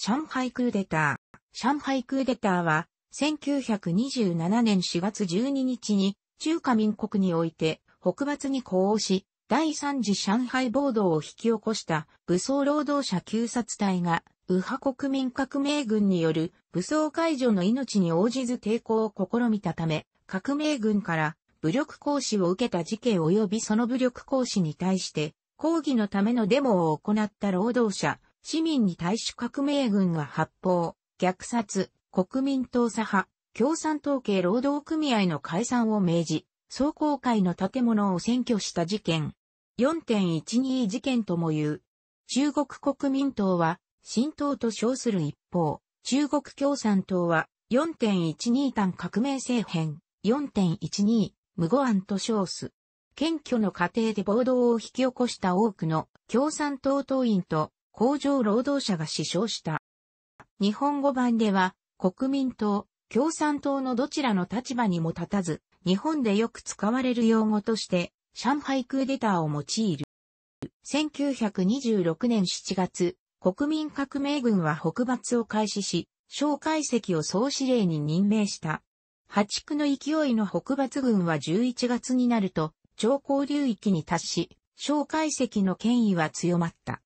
上海クーデター。上海クーデターは、1927年4月12日に、中華民国において、北伐に呼応し、第3次上海暴動を引き起こした武装労働者救殺隊が、右派国民革命軍による武装解除の命に応じず抵抗を試みたため、革命軍から武力行使を受けた事件及びその武力行使に対して、抗議のためのデモを行った労働者、市民に対し革命軍が発砲、虐殺、国民党左派、共産党系労働組合の解散を命じ、総公会の建物を占拠した事件。4.12事件とも言う。中国国民党は、新党と称する一方、中国共産党は、4.12単革命政変、4.12無語案と称す。謙虚の過程で暴動を引き起こした多くの共産党党員と工場労働者が死傷した。日本語版では、国民党、共産党のどちらの立場にも立たず、日本でよく使われる用語として、上海クーデターを用いる。1926年7月、国民革命軍は北伐を開始し、蒋介石を総司令に任命した。破竹の勢いの北伐軍は11月になると、長江流域に達し、蒋介石の権威は強まった。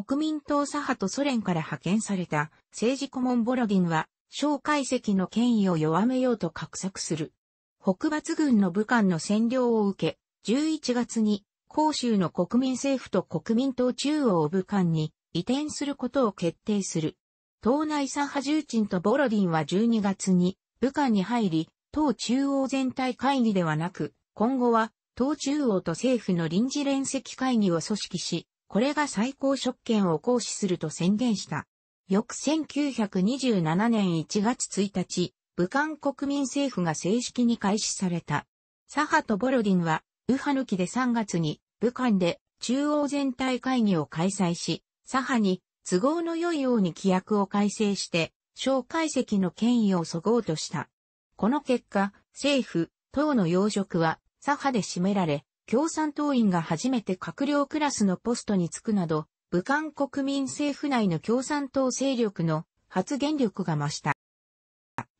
国民党左派とソ連から派遣された政治顧問ボロディンは、蒋介石の権威を弱めようと画策する。北伐軍の武漢の占領を受け、11月に、広州の国民政府と国民党中央を武漢に移転することを決定する。党内左派重鎮とボロディンは12月に武漢に入り、党中央全体会議ではなく、今後は党中央と政府の臨時連席会議を組織し、これが最高職権を行使すると宣言した。翌1927年1月1日、武漢国民政府が正式に開始された。サハとボロディンは、ウハ抜きで3月に、武漢で中央全体会議を開催し、サハに都合の良いように規約を改正して、小解析の権威をそごうとした。この結果、政府、党の要職は左派で占められ、共産党員が初めて閣僚クラスのポストに就くなど、武漢国民政府内の共産党勢力の発言力が増した。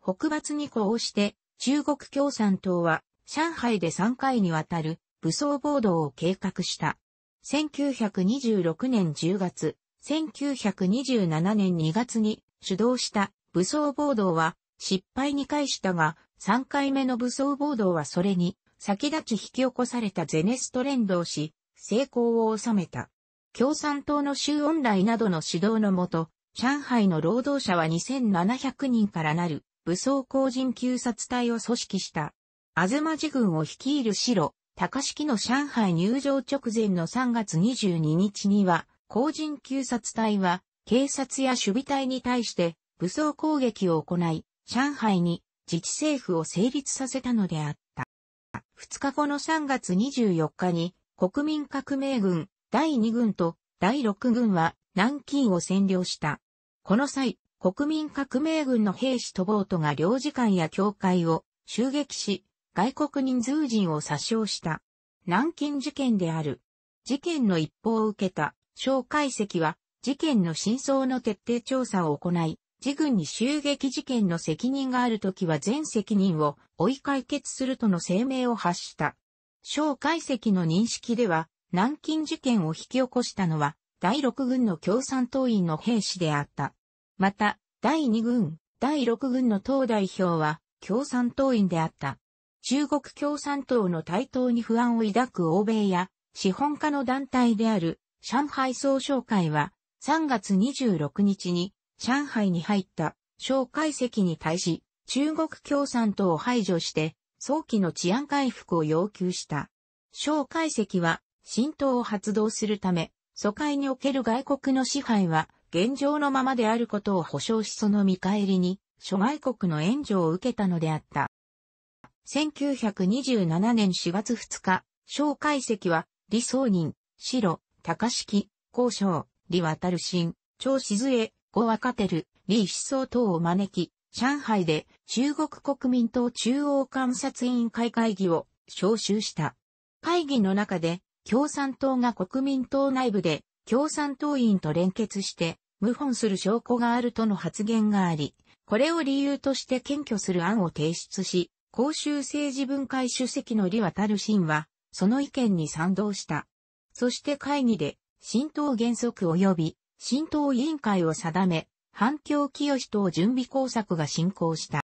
北伐に呼応して中国共産党は上海で3回にわたる武装暴動を計画した。1926年10月、1927年2月に主導した武装暴動は失敗に返したが、3回目の武装暴動はそれに先立ち引き起こされたゼネスト連動し、成功を収めた。共産党の州恩来などの指導のもと、上海の労働者は2700人からなる武装工人救殺隊を組織した。あずまじ軍を率いる白、高式の上海入場直前の3月22日には、工人救殺隊は、警察や守備隊に対して武装攻撃を行い、上海に自治政府を成立させたのであった。2日後の3月24日に国民革命軍第2軍と第6軍は南京を占領した。この際、国民革命軍の兵士とボートが領事館や教会を襲撃し、外国人通人を殺傷した。南京事件である。事件の一報を受けた、蒋介石は、事件の真相の徹底調査を行い、自軍に襲撃事件の責任があるときは全責任を追い解決するとの声明を発した。蒋介石の認識では、南京事件を引き起こしたのは、第6軍の共産党員の兵士であった。また、第2軍、第6軍の党代表は、共産党員であった。中国共産党の台頭に不安を抱く欧米や、資本家の団体である、上海総商会は、3月26日に、上海に入った小海石に対し、中国共産党を排除して、早期の治安回復を要求した。小海石は、新党を発動するため、疎開における外国の支配は、現状のままであることを保証しその見返りに、諸外国の援助を受けたのであった。1927年4月2日、小海石は、李宗仁、白、高式、高渉、李渡新、張静江、呉てる李思想等を招き、上海で中国国民党中央監察委員会会議を招集した。会議の中で、共産党が国民党内部で共産党員と連結して謀反する証拠があるとの発言があり、これを理由として検挙する案を提出し、公衆政治分会主席の李渡る新は、その意見に賛同した。そして会議で、新党原則及び新党委員会を定め、反響清党準備工作が進行した。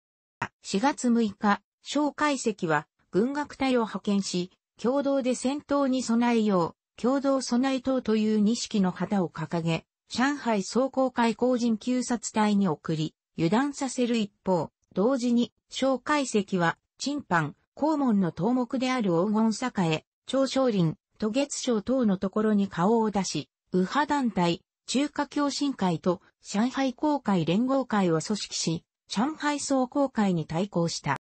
4月6日、小介石は軍学隊を派遣し、共同で戦闘に備えよう、共同備え党という二式の旗を掲げ、上海総工会工人救察隊に送り、油断させる一方、同時に、小介石は、陳藩、公門の頭目である黄金栄、長少林、渡月省等のところに顔を出し、右派団体、中華共振会と上海公会連合会を組織し、上海総公会に対抗した。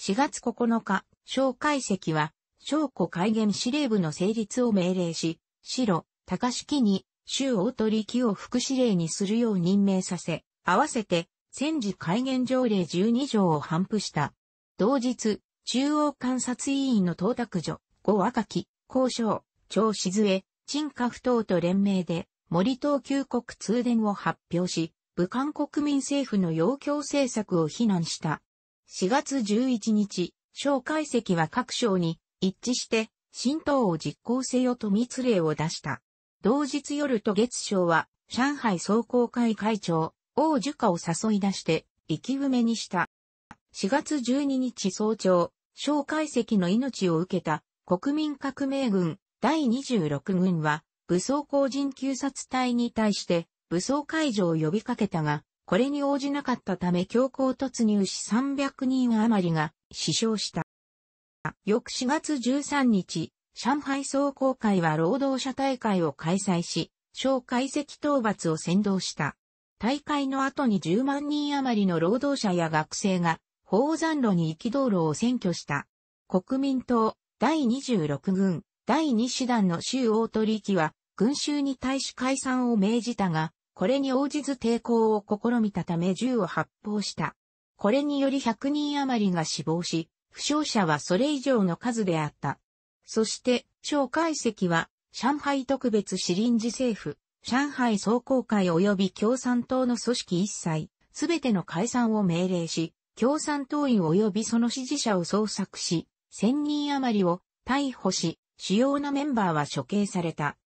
4月9日、蒋介石は、将古改元司令部の成立を命令し、白、高式に、州大鳥木を副司令にするよう任命させ、合わせて、戦時戒厳条例12条を頒布した。同日、中央監察委員の到卓所五若木、交渉、長静江、陳家不当と連名で、森東旧国通電を発表し、武漢国民政府の要求政策を非難した。4月11日、小解析は各省に一致して、新党を実行せよと密令を出した。同日夜と月省は、上海総工会会長、王樹花を誘い出して、生き埋めにした。4月12日早朝、小解析の命を受けた国民革命軍第26軍は、武装工人救察隊に対して、武装解除を呼びかけたが、これに応じなかったため強行突入し300人余りが死傷した。翌4月13日、上海総工会は労働者大会を開催し、小解析討伐を先導した。大会の後に10万人余りの労働者や学生が、宝山路に行き道路を占拠した。国民党、第26軍、第2師団の州大取引は、群衆に対し解散を命じたが、これに応じず抵抗を試みたため銃を発砲した。これにより100人余りが死亡し、負傷者はそれ以上の数であった。そして、蒋介石は、上海特別市臨時政府、上海総工会及び共産党の組織一切、すべての解散を命令し、共産党員及びその支持者を捜索し、1000人余りを逮捕し、主要なメンバーは処刑された。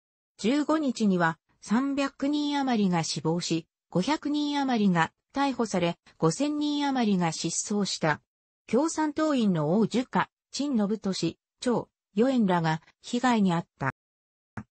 15日には300人余りが死亡し、500人余りが逮捕され、5000人余りが失踪した。共産党員の王樹花、陳信俊、張、与円らが被害に遭った。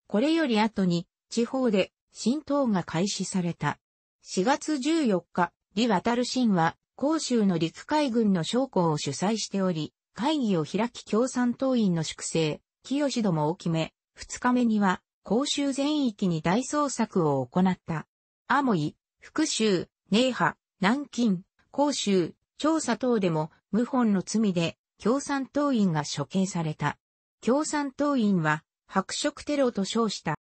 これより後に地方で新党が開始された。4月14日、李渡る新は広州の陸海軍の将校を主催しており、会議を開き共産党員の粛清、清どもを決め、二日目には、甲州全域に大捜索を行った。アモイ、福州、寧波、南京、甲州、調査等でも、謀反の罪で、共産党員が処刑された。共産党員は、白色テロと称した。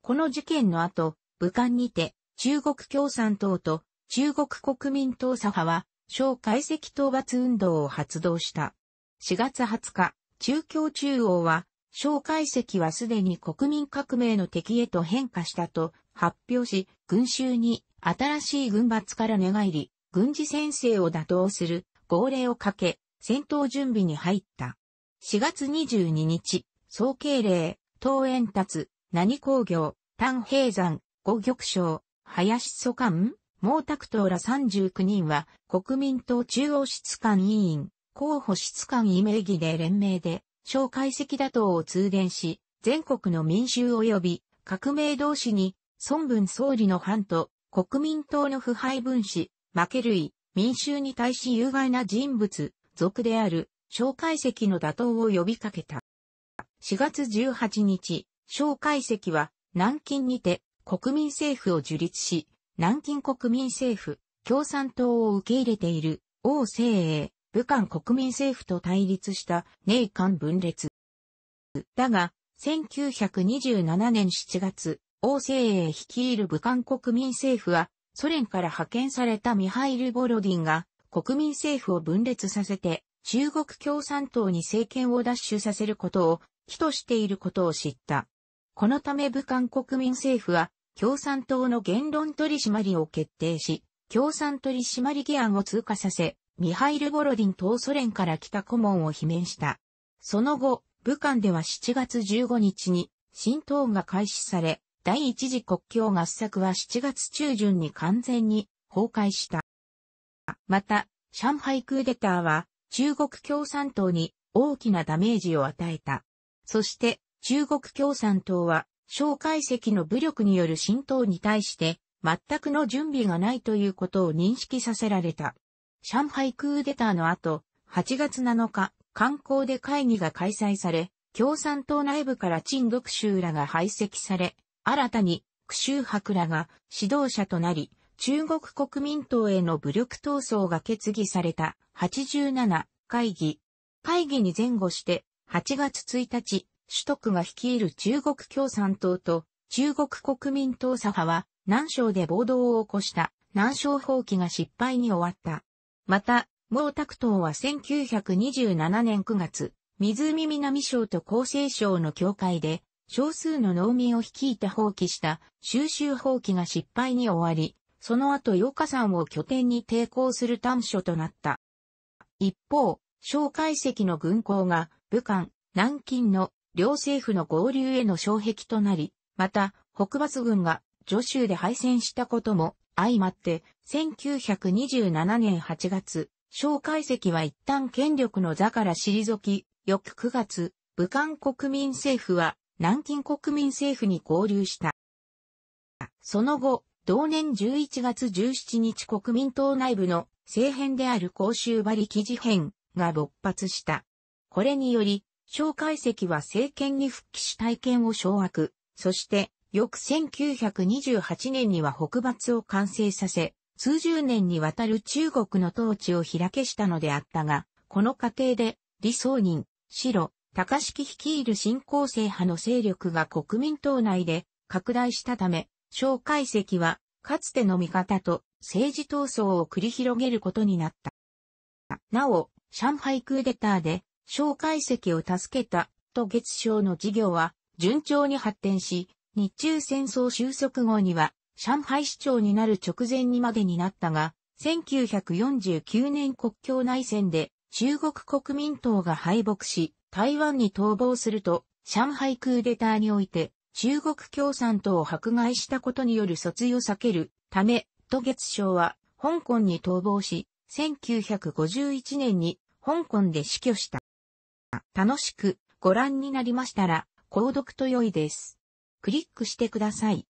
この事件の後、武漢にて、中国共産党と中国国民党左派は、小解析討伐運動を発動した。4月20日、中共中央は、蒋介石はすでに国民革命の敵へと変化したと発表し、群衆に新しい軍閥から寝返り、軍事先生を打倒する号令をかけ、戦闘準備に入った。4月22日、総慶令、東円達、何工業、丹平山、五玉章、林祖官、毛沢東ら39人は国民党中央室官委員、候補質間位名義で連名で、小介析打倒を通電し、全国の民衆及び革命同士に、孫文総理の反と国民党の腐敗分子、負け類、民衆に対し有害な人物、族である、小介析の打倒を呼びかけた。4月18日、小介析は南京にて国民政府を樹立し、南京国民政府、共産党を受け入れている王政英、武漢国民政府と対立した寧漢分裂。だが、1927年7月、王政へ率いる武漢国民政府は、ソ連から派遣されたミハイル・ボロディンが、国民政府を分裂させて、中国共産党に政権を奪取させることを、起としていることを知った。このため武漢国民政府は、共産党の言論取締りを決定し、共産取締議案を通過させ、ミハイル・ボロディン等ソ連から来た顧問を罷免した。その後、武漢では7月15日に、新党が開始され、第一次国境合作は7月中旬に完全に崩壊した。また、上海クーデターは中国共産党に大きなダメージを与えた。そして中国共産党は蒋介石の武力による浸透に対して全くの準備がないということを認識させられた。上海クーデターの後、8月7日、観光で会議が開催され、共産党内部から陳独州らが排斥され、新たに、苦州博らが指導者となり、中国国民党への武力闘争が決議された87会議。会議に前後して、8月1日、首都区が率いる中国共産党と中国国民党左派は南省で暴動を起こした南省放棄が失敗に終わった。また、毛沢東は1927年9月、湖南省と厚生省の境界で、少数の農民を率いて放棄した収集放棄が失敗に終わり、その後洋火山を拠点に抵抗する短所となった。一方、蒋介石の軍港が武漢、南京の両政府の合流への障壁となり、また北伐軍が徐州で敗戦したことも相まって、1927年8月、蒋介石は一旦権力の座から退き、翌9月、武漢国民政府は南京国民政府に合流した。その後、同年11月17日国民党内部の政変である公衆馬力事変が勃発した。これにより、蒋介石は政権に復帰し体験を掌握、そして翌1928年には北伐を完成させ、数十年にわたる中国の統治を開けしたのであったが、この過程で、李宗仁、白、高式率いる新興制派の勢力が国民党内で拡大したため、蒋介石は、かつての味方と政治闘争を繰り広げることになった。なお、上海クーデターで、蒋介石を助けた、と月賞の事業は、順調に発展し、日中戦争収束後には、上海市長になる直前にまでになったが、1949年国境内戦で中国国民党が敗北し、台湾に逃亡すると、上海クーデターにおいて、中国共産党を迫害したことによる訴追を避けるため、渡月省は香港に逃亡し、1951年に香港で死去した。楽しくご覧になりましたら、購読と良いです。クリックしてください。